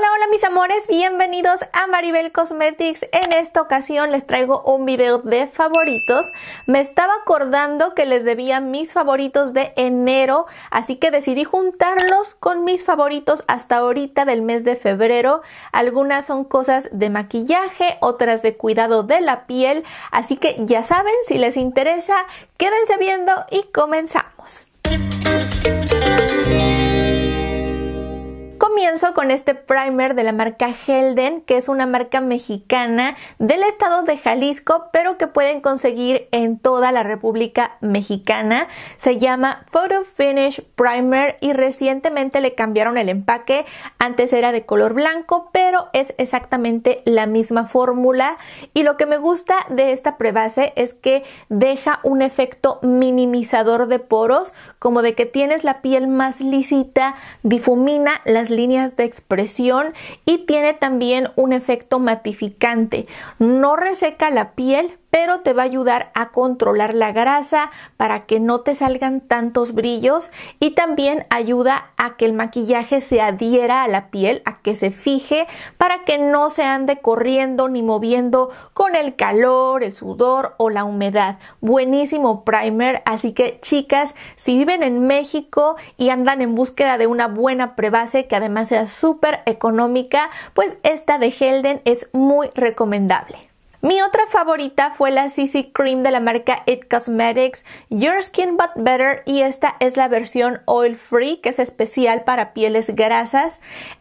Hola, hola mis amores, bienvenidos a Maribel Cosmetics. En esta ocasión les traigo un video de favoritos. Me estaba acordando que les debía mis favoritos de enero, así que decidí juntarlos con mis favoritos hasta ahorita del mes de febrero. Algunas son cosas de maquillaje, otras de cuidado de la piel, así que ya saben, si les interesa, quédense viendo y comenzamos. con este primer de la marca Helden, que es una marca mexicana del estado de Jalisco, pero que pueden conseguir en toda la República Mexicana. Se llama Photo Finish Primer y recientemente le cambiaron el empaque. Antes era de color blanco, pero es exactamente la misma fórmula. Y lo que me gusta de esta prebase es que deja un efecto minimizador de poros, como de que tienes la piel más lisita, difumina las líneas de expresión y tiene también un efecto matificante. No reseca la piel, pero te va a ayudar a controlar la grasa para que no te salgan tantos brillos y también ayuda a que el maquillaje se adhiera a la piel, a que se fije para que no se ande corriendo ni moviendo con el calor, el sudor o la humedad. Buenísimo primer, así que chicas, si viven en México y andan en búsqueda de una buena prebase que además sea súper económica, pues esta de Helden es muy recomendable. Mi otra favorita fue la CC Cream de la marca It Cosmetics Your Skin But Better y esta es la versión oil free que es especial para pieles grasas.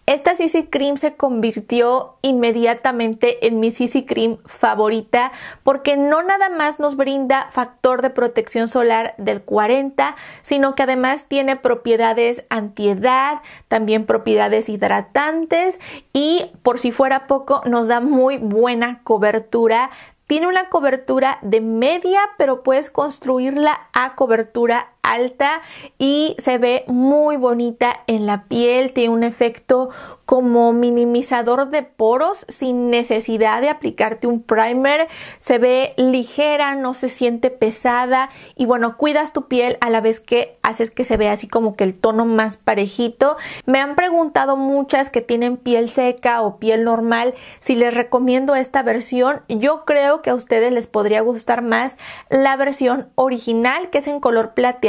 Esta CC Cream se convirtió inmediatamente en mi CC Cream favorita porque no nada más nos brinda factor de protección solar del 40, sino que además tiene propiedades antiedad, también propiedades hidratantes y por si fuera poco nos da muy buena cobertura tiene una cobertura de media, pero puedes construirla a cobertura alta y se ve muy bonita en la piel, tiene un efecto como minimizador de poros sin necesidad de aplicarte un primer, se ve ligera, no se siente pesada y bueno, cuidas tu piel a la vez que haces que se vea así como que el tono más parejito. Me han preguntado muchas que tienen piel seca o piel normal si les recomiendo esta versión. Yo creo que a ustedes les podría gustar más la versión original que es en color plateado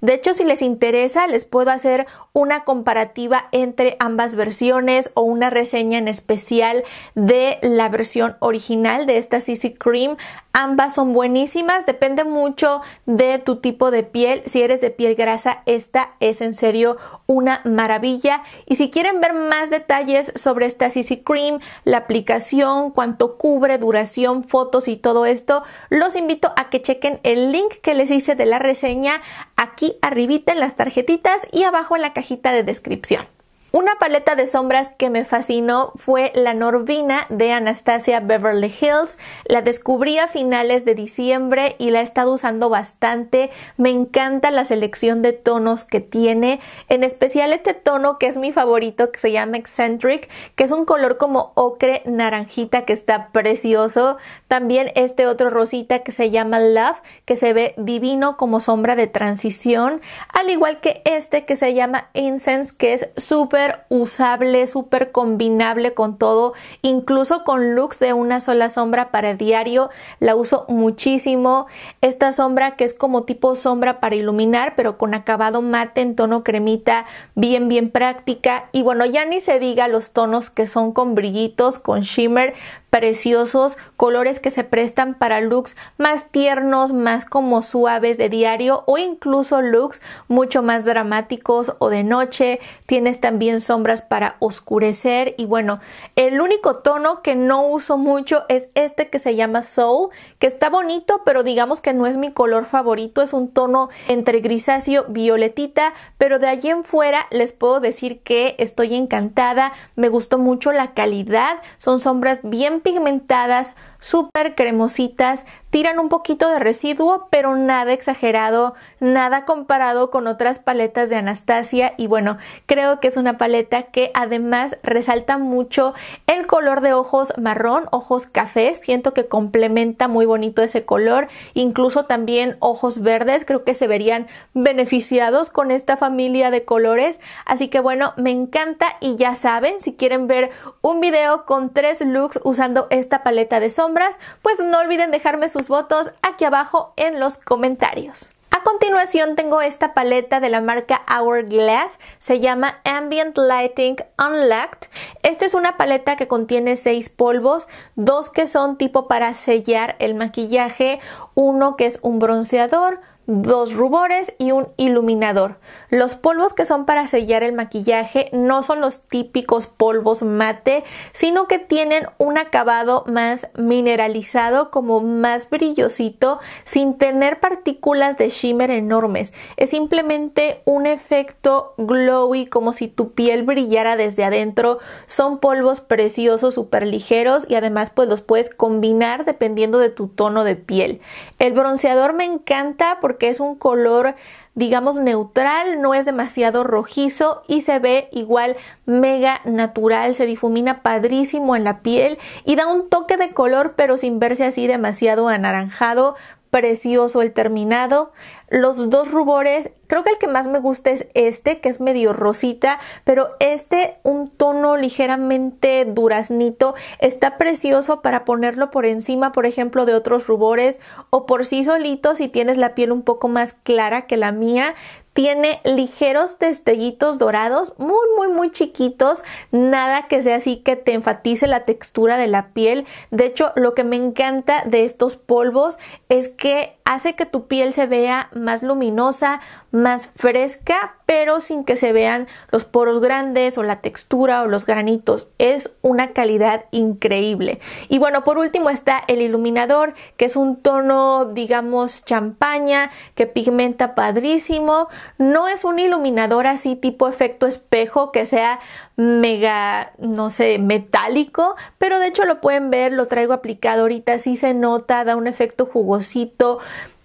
de hecho, si les interesa, les puedo hacer una comparativa entre ambas versiones o una reseña en especial de la versión original de esta CC Cream. Ambas son buenísimas, depende mucho de tu tipo de piel. Si eres de piel grasa, esta es en serio una maravilla. Y si quieren ver más detalles sobre esta CC Cream, la aplicación, cuánto cubre, duración, fotos y todo esto, los invito a que chequen el link que les hice de la reseña aquí arribita en las tarjetitas y abajo en la cajita de descripción. Una paleta de sombras que me fascinó fue la Norvina de Anastasia Beverly Hills. La descubrí a finales de diciembre y la he estado usando bastante. Me encanta la selección de tonos que tiene, en especial este tono que es mi favorito que se llama Eccentric, que es un color como ocre naranjita que está precioso. También este otro rosita que se llama Love, que se ve divino como sombra de transición, al igual que este que se llama Incense, que es súper usable, súper combinable con todo, incluso con looks de una sola sombra para diario, la uso muchísimo. Esta sombra que es como tipo sombra para iluminar, pero con acabado mate en tono cremita, bien, bien práctica. Y bueno, ya ni se diga los tonos que son con brillitos, con shimmer, preciosos, colores que se prestan para looks más tiernos, más como suaves de diario o incluso looks mucho más dramáticos o de noche. Tienes también sombras para oscurecer y bueno, el único tono que no uso mucho es este que se llama Soul, que está bonito, pero digamos que no es mi color favorito, es un tono entre grisáceo, violetita, pero de allí en fuera les puedo decir que estoy encantada, me gustó mucho la calidad, son sombras bien pigmentadas, súper cremositas, tiran un poquito de residuo, pero nada exagerado, nada comparado con otras paletas de Anastasia y bueno, creo que es una paleta que además resalta mucho el color de ojos marrón, ojos café, siento que complementa muy bonito ese color, incluso también ojos verdes, creo que se verían beneficiados con esta familia de colores, así que bueno, me encanta y ya saben, si quieren ver un video con tres looks usando esta paleta de sombras, pues no olviden dejarme sus votos aquí abajo en los comentarios. A continuación tengo esta paleta de la marca Hourglass, se llama Ambient Lighting Unlocked. Esta es una paleta que contiene seis polvos, dos que son tipo para sellar el maquillaje, uno que es un bronceador, dos rubores y un iluminador. Los polvos que son para sellar el maquillaje no son los típicos polvos mate, sino que tienen un acabado más mineralizado, como más brillosito, sin tener partículas de shimmer enormes. Es simplemente un efecto glowy, como si tu piel brillara desde adentro. Son polvos preciosos, súper ligeros y además pues los puedes combinar dependiendo de tu tono de piel. El bronceador me encanta porque es un color digamos, neutral, no es demasiado rojizo y se ve igual mega natural, se difumina padrísimo en la piel y da un toque de color pero sin verse así demasiado anaranjado, precioso el terminado. Los dos rubores, creo que el que más me gusta es este, que es medio rosita, pero este un tono ligeramente duraznito, está precioso para ponerlo por encima, por ejemplo, de otros rubores o por sí solito si tienes la piel un poco más clara que la mía tiene ligeros destellitos dorados, muy, muy, muy chiquitos, nada que sea así que te enfatice la textura de la piel. De hecho, lo que me encanta de estos polvos es que hace que tu piel se vea más luminosa, más fresca, pero sin que se vean los poros grandes o la textura o los granitos. Es una calidad increíble. Y bueno, por último está el iluminador, que es un tono, digamos, champaña, que pigmenta padrísimo. No es un iluminador así tipo efecto espejo que sea mega, no sé, metálico, pero de hecho lo pueden ver, lo traigo aplicado ahorita, sí se nota, da un efecto jugosito,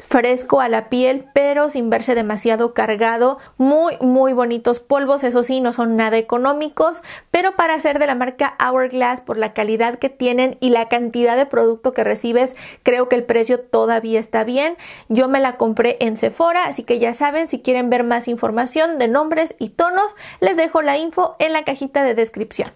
fresco a la piel, pero sin verse demasiado cargado. Muy, muy bonitos polvos, eso sí, no son nada económicos, pero para ser de la marca Hourglass, por la calidad que tienen y la cantidad de producto que recibes, creo que el precio todavía está bien. Yo me la compré en Sephora, así que ya saben, si quieren ver más información de nombres y tonos, les dejo la info en la cajita de descripción.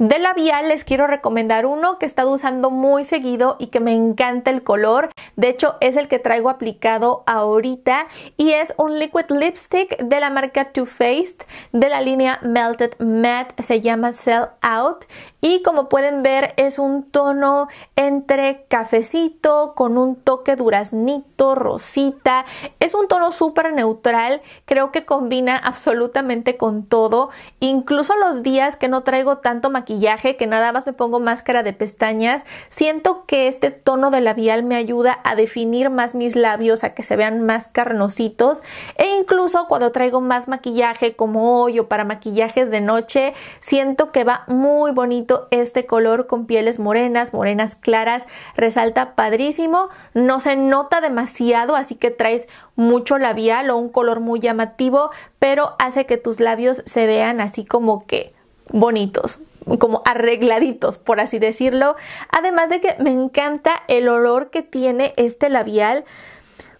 De labial les quiero recomendar uno que he estado usando muy seguido y que me encanta el color. De hecho es el que traigo aplicado ahorita y es un liquid lipstick de la marca Too Faced de la línea Melted Matte. Se llama Sell Out y como pueden ver es un tono entre cafecito con un toque duraznito, rosita. Es un tono súper neutral. Creo que combina absolutamente con todo. Incluso los días que no traigo tanto maquillaje que nada más me pongo máscara de pestañas, siento que este tono de labial me ayuda a definir más mis labios, a que se vean más carnositos e incluso cuando traigo más maquillaje como hoy o para maquillajes de noche, siento que va muy bonito este color con pieles morenas, morenas claras, resalta padrísimo, no se nota demasiado, así que traes mucho labial o un color muy llamativo, pero hace que tus labios se vean así como que bonitos como arregladitos, por así decirlo. Además de que me encanta el olor que tiene este labial.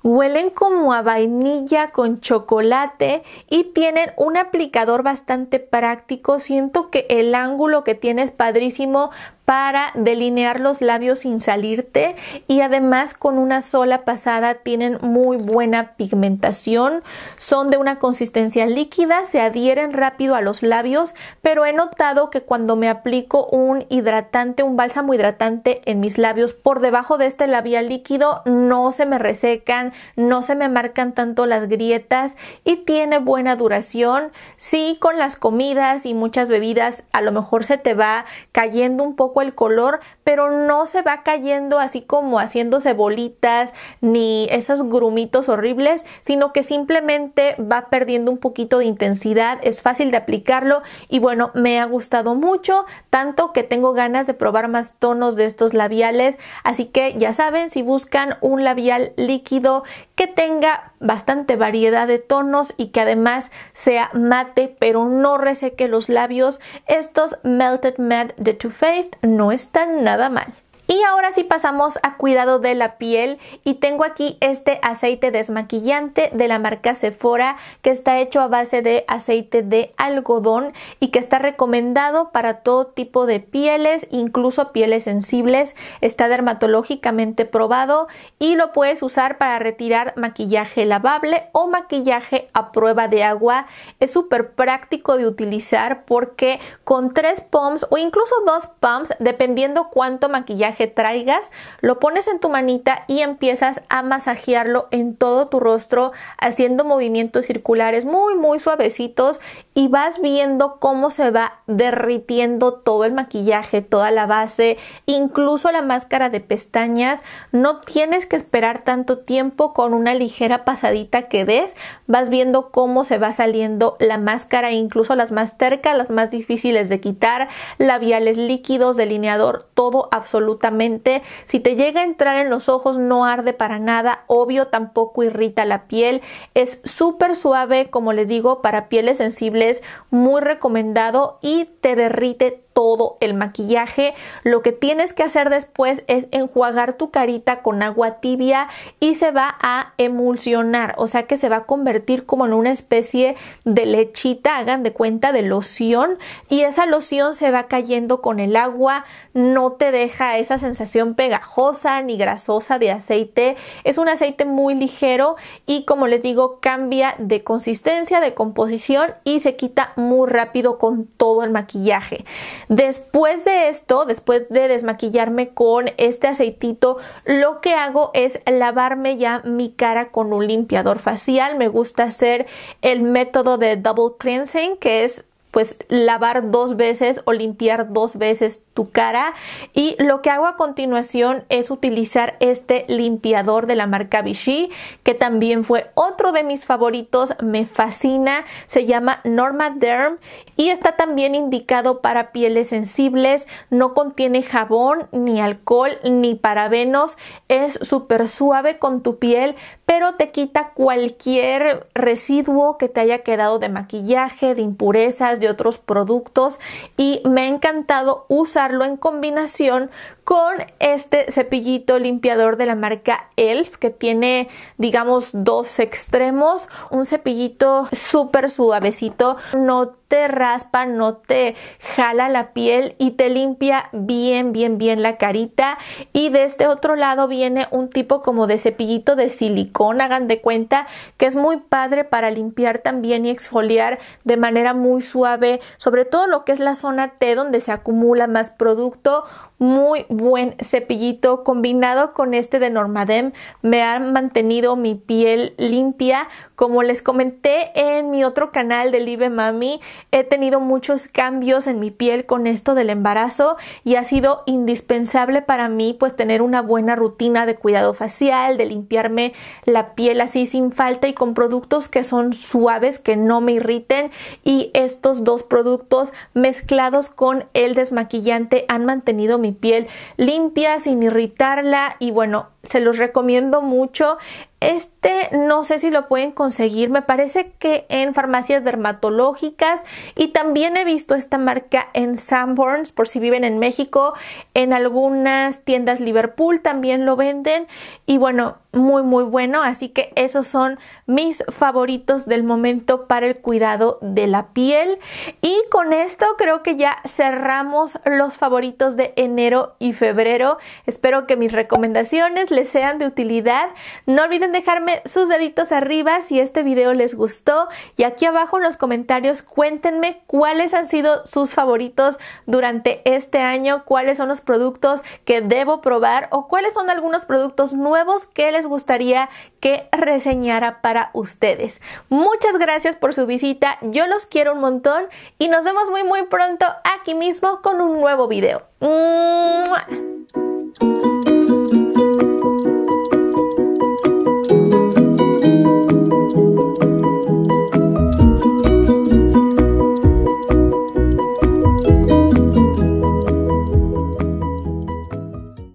Huelen como a vainilla con chocolate y tienen un aplicador bastante práctico. Siento que el ángulo que tiene es padrísimo para delinear los labios sin salirte y además con una sola pasada tienen muy buena pigmentación, son de una consistencia líquida, se adhieren rápido a los labios, pero he notado que cuando me aplico un hidratante, un bálsamo hidratante en mis labios por debajo de este labial líquido no se me resecan, no se me marcan tanto las grietas y tiene buena duración. Sí, con las comidas y muchas bebidas a lo mejor se te va cayendo un poco el color, pero no se va cayendo así como haciéndose bolitas ni esos grumitos horribles, sino que simplemente va perdiendo un poquito de intensidad, es fácil de aplicarlo y bueno, me ha gustado mucho, tanto que tengo ganas de probar más tonos de estos labiales, así que ya saben, si buscan un labial líquido que tenga bastante variedad de tonos y que además sea mate pero no reseque los labios. Estos Melted Matte de Too Faced no están nada mal. Y ahora sí pasamos a cuidado de la piel y tengo aquí este aceite desmaquillante de la marca Sephora que está hecho a base de aceite de algodón y que está recomendado para todo tipo de pieles, incluso pieles sensibles, está dermatológicamente probado y lo puedes usar para retirar maquillaje lavable o maquillaje a prueba de agua. Es súper práctico de utilizar porque con tres pumps o incluso dos pumps, dependiendo cuánto maquillaje traigas, lo pones en tu manita y empiezas a masajearlo en todo tu rostro haciendo movimientos circulares muy muy suavecitos y vas viendo cómo se va derritiendo todo el maquillaje, toda la base, incluso la máscara de pestañas. No tienes que esperar tanto tiempo con una ligera pasadita que ves, vas viendo cómo se va saliendo la máscara, incluso las más tercas, las más difíciles de quitar, labiales líquidos, delineador, todo absolutamente si te llega a entrar en los ojos, no arde para nada. Obvio, tampoco irrita la piel. Es súper suave, como les digo, para pieles sensibles, muy recomendado y te derrite todo el maquillaje. Lo que tienes que hacer después es enjuagar tu carita con agua tibia y se va a emulsionar, o sea que se va a convertir como en una especie de lechita, hagan de cuenta de loción y esa loción se va cayendo con el agua, no te deja esa sensación pegajosa ni grasosa de aceite, es un aceite muy ligero y como les digo cambia de consistencia, de composición y se quita muy rápido con todo el maquillaje. Después de esto, después de desmaquillarme con este aceitito, lo que hago es lavarme ya mi cara con un limpiador facial. Me gusta hacer el método de double cleansing, que es pues lavar dos veces o limpiar dos veces tu cara y lo que hago a continuación es utilizar este limpiador de la marca Vichy que también fue otro de mis favoritos me fascina se llama Norma Derm y está también indicado para pieles sensibles no contiene jabón ni alcohol ni parabenos es súper suave con tu piel pero te quita cualquier residuo que te haya quedado de maquillaje, de impurezas, de otros productos y me ha encantado usarlo en combinación con este cepillito limpiador de la marca ELF que tiene digamos dos extremos, un cepillito súper suavecito, no te raspa, no te jala la piel y te limpia bien, bien, bien la carita. Y de este otro lado viene un tipo como de cepillito de silicón, hagan de cuenta, que es muy padre para limpiar también y exfoliar de manera muy suave, sobre todo lo que es la zona T donde se acumula más producto. Muy buen cepillito combinado con este de Normadem me han mantenido mi piel limpia. Como les comenté en mi otro canal de Live Mami, He tenido muchos cambios en mi piel con esto del embarazo y ha sido indispensable para mí pues tener una buena rutina de cuidado facial, de limpiarme la piel así sin falta y con productos que son suaves, que no me irriten y estos dos productos mezclados con el desmaquillante han mantenido mi piel limpia sin irritarla y bueno, se los recomiendo mucho. Este no sé si lo pueden conseguir, me parece que en farmacias dermatológicas y también he visto esta marca en Sanborns por si viven en México, en algunas tiendas Liverpool también lo venden y bueno, muy muy bueno, así que esos son mis favoritos del momento para el cuidado de la piel y con esto creo que ya cerramos los favoritos de enero y febrero. Espero que mis recomendaciones les sean de utilidad. No olviden dejarme sus deditos arriba si este video les gustó y aquí abajo en los comentarios cuéntenme cuáles han sido sus favoritos durante este año, cuáles son los productos que debo probar o cuáles son algunos productos nuevos que les gustaría que reseñara para ustedes. Muchas gracias por su visita, yo los quiero un montón y nos vemos muy muy pronto aquí mismo con un nuevo video.